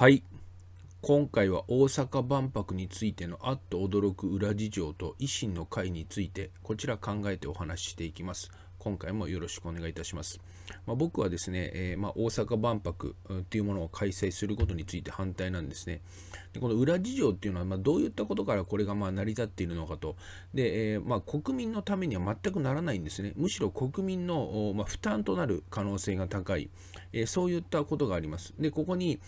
はい今回は大阪万博についてのあっと驚く裏事情と維新の会についてこちら考えてお話ししていきます今回もよろしくお願いいたします、まあ、僕はですね、えー、まあ、大阪万博っていうものを開催することについて反対なんですねでこの裏事情っていうのは、まあ、どういったことからこれがまあ成り立っているのかとで、えー、まあ、国民のためには全くならないんですねむしろ国民の、ま負担となる可能性が高い、えー、そういったことがありますでここに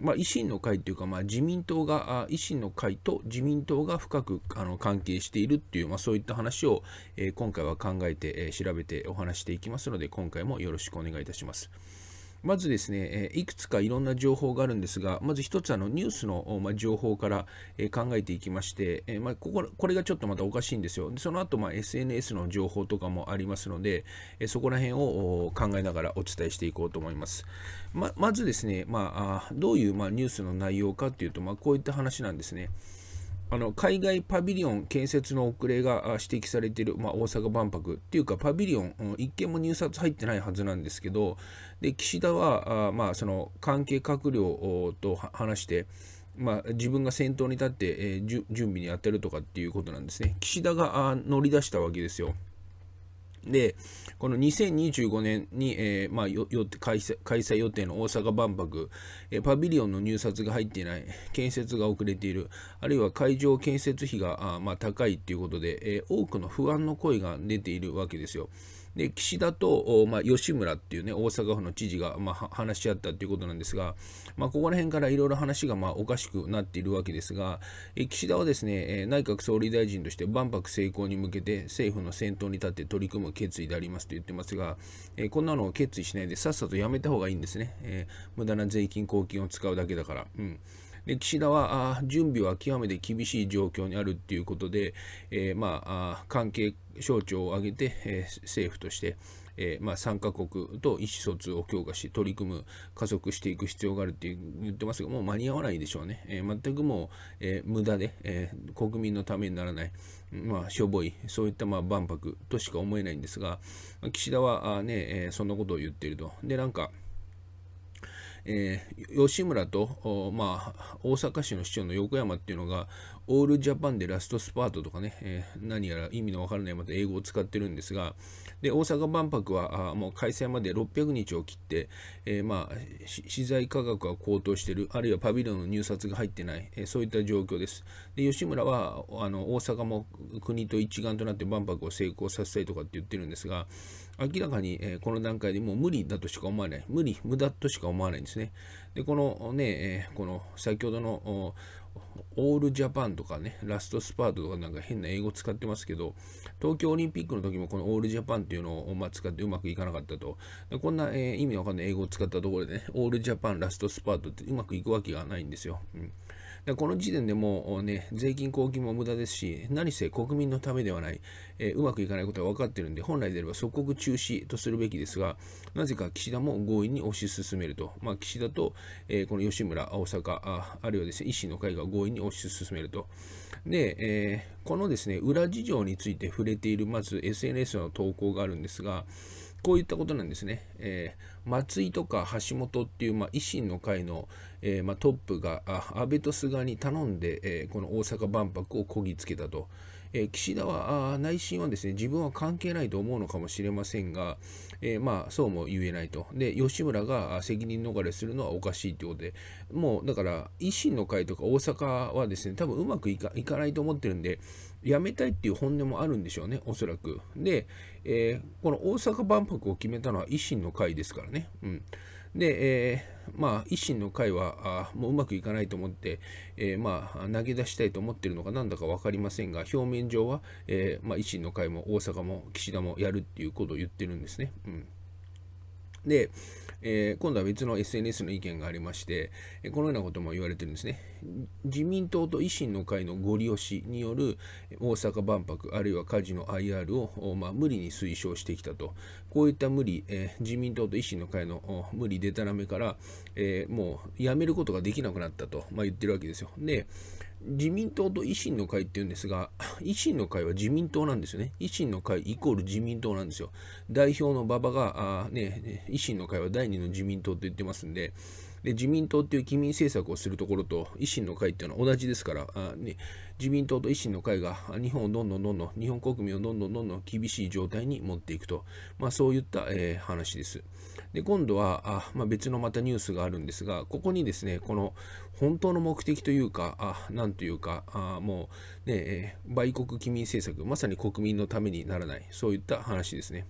まあ、維新の会というか、まあ、自民党が、維新の会と自民党が深くあの関係しているっていう、まあ、そういった話を、えー、今回は考えて、えー、調べてお話していきますので、今回もよろしくお願いいたします。まずですね、いくつかいろんな情報があるんですが、まず一つあのニュースの、ま情報から考えていきまして、まこここれがちょっとまたおかしいんですよ。その後、ま SNS の情報とかもありますので、そこら辺を考えながらお伝えしていこうと思います。ままずですね、まあ、どういう、まニュースの内容かというと、まこういった話なんですね。あの海外パビリオン建設の遅れが指摘されている、まあ、大阪万博っていうかパビリオン、うん、一件も入札入ってないはずなんですけどで岸田はあ、まあ、その関係閣僚と話して、まあ、自分が先頭に立って、えー、準備に当てるとかっていうことなんですね岸田が乗り出したわけですよ。で、この2025年に、えー、まあ、よよ開催開催予定の大阪万博、えー、パビリオンの入札が入っていない、建設が遅れている、あるいは会場建設費があ、まあ、高いということで、えー、多くの不安の声が出ているわけですよ。で岸田と、まあ、吉村っていうね大阪府の知事が、まあ、話し合ったということなんですが、まあ、ここら辺からいろいろ話が、まあ、おかしくなっているわけですが、え岸田はですね、え内閣総理大臣として万博成功に向けて政府の先頭に立って取り組む決意でありますと言ってますが、えこんなのを決意しないでさっさとやめた方がいいんですね、え無駄な税金公金を使うだけだから。うんで岸田はあ準備は極めて厳しい状況にあるということで、えー、まあ、関係省庁を挙げて、えー、政府として、えー、まあ、3カ国と意思疎通を強化し取り組む加速していく必要があるって言ってますがもう間に合わないでしょうね、えー、全くもう、えー、無駄で、え国民のためにならない、まあ、しょぼいそういった、まあ、万博としか思えないんですが岸田はあね、えそんなことを言っているとでなんかえー、吉村と、まあ、大阪市の市長の横山っていうのがオールジャパンでラストスパートとかね、えー、何やら意味のわからないまた英語を使ってるんですが、で、大阪万博はあもう開催まで600日を切って、えー、まあ、資材価格が高騰している、あるいはパビリオンの入札が入ってない、えー、そういった状況です。で、吉村は、あの、大阪も国と一丸となって万博を成功させたいとかって言ってるんですが、明らかに、えこの段階でもう無理だとしか思わない。無理、無駄としか思わないんですね。で、このね、えこの先ほどのオールジャパンとかね、ラストスパートとかなんか変な英語使ってますけど、東京オリンピックの時もこのオールジャパンっていうのを、ま使ってうまくいかなかったと。でこんな、えー、意味のわかんない英語を使ったところでね、オールジャパンラストスパートってうまくいくわけがないんですよ。うんこの時点でもうね、税金公金も無駄ですし、何せ国民のためではない、えー、うまくいかないことは分かっているので、本来であれば即刻中止とするべきですが、なぜか岸田も強引に推し進めると、まあ、岸田と、えー、この吉村、大阪あ、あるいはですね、維新の会が強引に推し進めると。で、えー、このですね、裏事情について触れている、まず SNS の投稿があるんですが、こういったことなんですね。えー、松井とか橋本っていう、まあ、維新の会の、えー、まあ、トップが安倍と菅に頼んで、えー、この大阪万博をこぎつけたと。えー、岸田はあ内心はですね、自分は関係ないと思うのかもしれませんが、えー、まあ、そうも言えないと。で、吉村が責任逃れするのはおかしいということで、もう、だから、維新の会とか大阪はですね、多分うまくいかないと思ってるんで、やめたいっていう本音もあるんでしょうね、おそらく。で、えー、この大阪万博を決めたのは維新の会ですからね。うん。で、えー、まあ、維新の会はあもううまくいかないと思って、えー、まあ、投げ出したいと思ってるのかなんだか分かりませんが、表面上は、えー、まあ、維新の会も大阪も岸田もやるっていうことを言ってるんですね。うん、で、えー、今度は別の SNS の意見がありまして、このようなことも言われてるんですね。自民党と維新の会のご利用しによる大阪万博あるいはカジノ IR を、まあ、無理に推奨してきたと。こういった無理、えー、自民党と維新の会の無理でたらめから、えー、もうやめることができなくなったと、まあ、言ってるわけですよ。で、自民党と維新の会っていうんですが、維新の会は自民党なんですよね。維新の会イコール自民党なんですよ。代表の馬場が、あね、維新の会は第二の自民党と言ってますんで、で自民党っていう機民政策をするところと維新の会っていうのは同じですから、あね、自民党と維新の会が日本をどんどんどんどん、日本国民をどんどんどんどん厳しい状態に持っていくと、まあ、そういった、えー、話です。で、今度は、あまあ、別のまたニュースがあるんですが、ここにですね、この本当の目的というか、あなんというか、あもう、ね、売国機民政策、まさに国民のためにならない、そういった話ですね。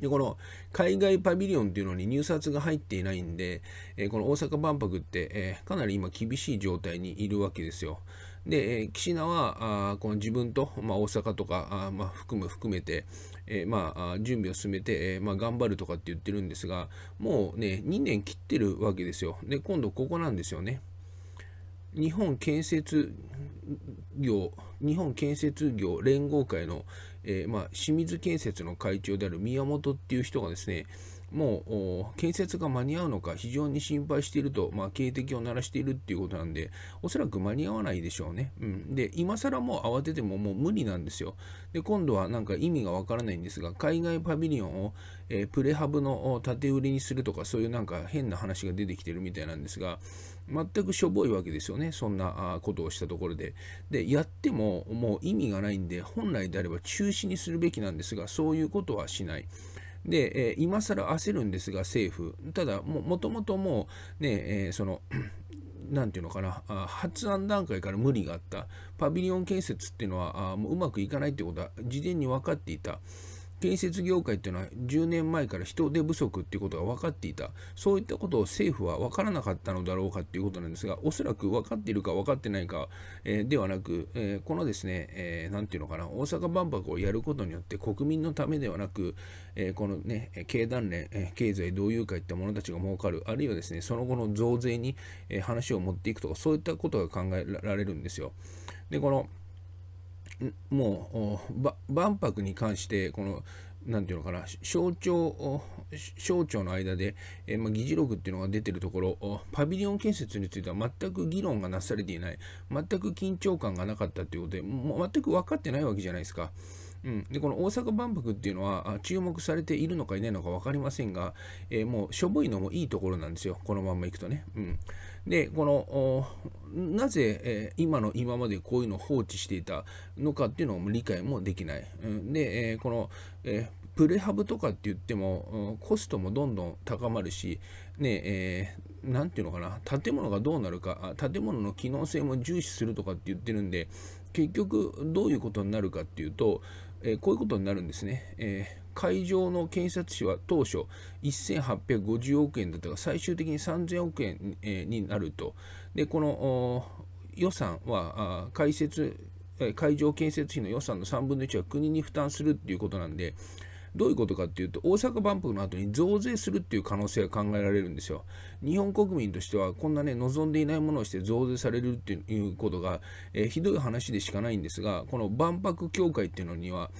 でこの海外パビリオンっていうのに入札が入っていないんで、えこの大阪万博って、えかなり今厳しい状態にいるわけですよ。で、岸田はあこの自分と、まあ、大阪とかあ、まあ、含む含めて、えー、まあ、準備を進めて、えー、まあ、頑張るとかって言ってるんですが、もうね、2年切ってるわけですよ。で、今度ここなんですよね。日本建設業、日本建設業連合会の、えー、まあ、清水建設の会長である宮本っていう人がですね、もう建設が間に合うのか非常に心配していると、まあ、警笛を鳴らしているっていうことなんで、おそらく間に合わないでしょうね。うん、で、今更もう慌ててももう無理なんですよ。で、今度はなんか意味がわからないんですが、海外パビリオンを、えー、プレハブのて売りにするとか、そういうなんか変な話が出てきてるみたいなんですが、全くしょぼいわけですよね。そんなことをしたところで。で、やってももう意味がないんで、本来であれば中止にするべきなんですが、そういうことはしない。で、えー、今更焦るんですが、政府。ただ、もともともう、ね、えー、その、なんていうのかな、発案段階から無理があった。パビリオン建設っていうのは、あもううまくいかないってことは、事前に分かっていた。建設業界っていうのは10年前から人手不足っていうことが分かっていたそういったことを政府は分からなかったのだろうかっていうことなんですがおそらく分かっているか分かってないか、えー、ではなく、えー、このですねえー、て言うのかな大阪万博をやることによって国民のためではなく、えこのね経団連、え経済同友会って者たちが儲かるあるいはですねその後の増税に、え話を持っていくとかそういったことが考えられるんですよ。でこのもう万博に関してこの何て言うのかな省庁省庁の間で、えまあ、議事録っていうのが出てるところパビリオン建設については全く議論がなされていない全く緊張感がなかったということで全く分かってないわけじゃないですか。うん、でこの大阪万博っていうのは注目されているのかいないのか分かりませんが、えー、もうしょぼいのもいいところなんですよこのまんまいくとね。うん、でこのなぜ、えー、今の今までこういうのを放置していたのかっていうのを理解もできない。うん、で、えー、この、えプレハブとかって言っても、コストもどんどん高まるし、ねえー、なんていうのかな、建物がどうなるか、建物の機能性も重視するとかって言ってるんで、結局どういうことになるかっていうと、えー、こういうことになるんですね、えー、会場の建設費は当初1850億円だったが最終的に3000億円、えー、になるとでこの予算は開設会場建設費の予算の3分の1は国に負担するっていうことなんで、どういうことかっていうと、大阪万博の後に増税するっていう可能性が考えられるんですよ。日本国民としては、こんなね、望んでいないものをして増税されるっていうことが、えー、ひどい話でしかないんですが、この万博協会っていうのには、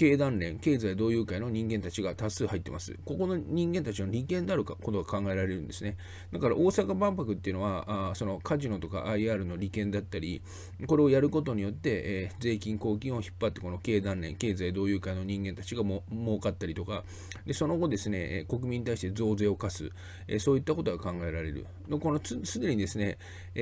経団連、経済同友会の人間たちが多数入ってます。ここの人間たちの利権であることが考えられるんですね。だから大阪万博っていうのは、あそのカジノとか IR の利権だったり、これをやることによって、えー、税金、公金を引っ張って、この経団連、経済同友会の人間たちがも儲かったりとか、でその後ですね、国民に対して増税を課す、えー、そういったことが考えられる。このすでにですね、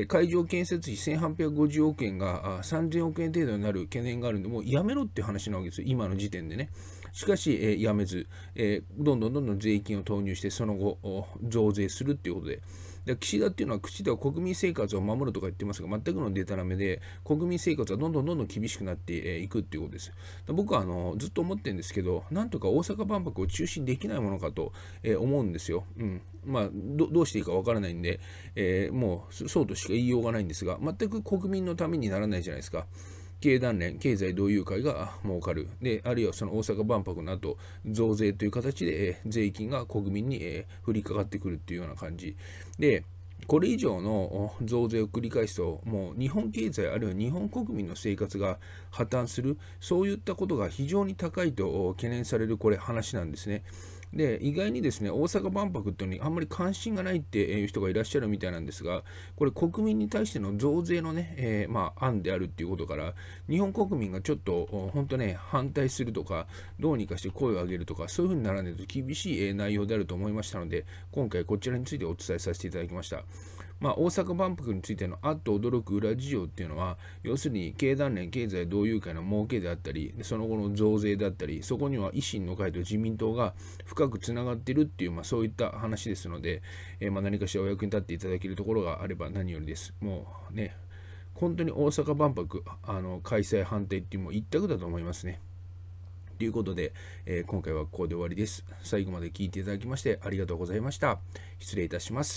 会場建設費1850億円が3000億円程度になる懸念があるんで、もうやめろっていう話なわけですよ、今の時時点でね。しかし、えー、やめず、えー、どんどんどんどん税金を投入して、その後、増税するっていうことで。で岸田っていうのは口では国民生活を守るとか言ってますが、全くのデタラメで、国民生活はどんどんどんどん厳しくなっていくっていうことです。僕はあのずっと思ってるんですけど、なんとか大阪万博を中止できないものかと、えー、思うんですよ。うん。まあ、どうしていいかわからないんで、えー、もうそうとしか言いようがないんですが、全く国民のためにならないじゃないですか。経団連、経済同友会が儲かる。で、あるいはその大阪万博の後、増税という形で税金が国民に降りかかってくるっていうような感じ。で、これ以上の増税を繰り返すと、もう日本経済あるいは日本国民の生活が破綻する、そういったことが非常に高いと懸念されるこれ話なんですね。で意外にですね大阪万博っていうのにあんまり関心がないっていう人がいらっしゃるみたいなんですがこれ国民に対しての増税のね、えー、まあ、案であるっていうことから日本国民がちょっと本当ね反対するとかどうにかして声を上げるとかそういうふうにならないと厳しい内容であると思いましたので今回こちらについてお伝えさせていただきました。まあ、大阪万博についてのあっと驚く裏事情っていうのは要するに経団連経済同友会の儲けであったりその後の増税だったりそこには維新の会と自民党が深くつながってるっていう、まあ、そういった話ですので、えー、まあ、何かしらお役に立っていただけるところがあれば何よりです。もうね本当に大阪万博あの開催判定っていうもう一択だと思いますね。ということで、えー、今回はここで終わりです。最後まで聞いていただきましてありがとうございました。失礼いたします。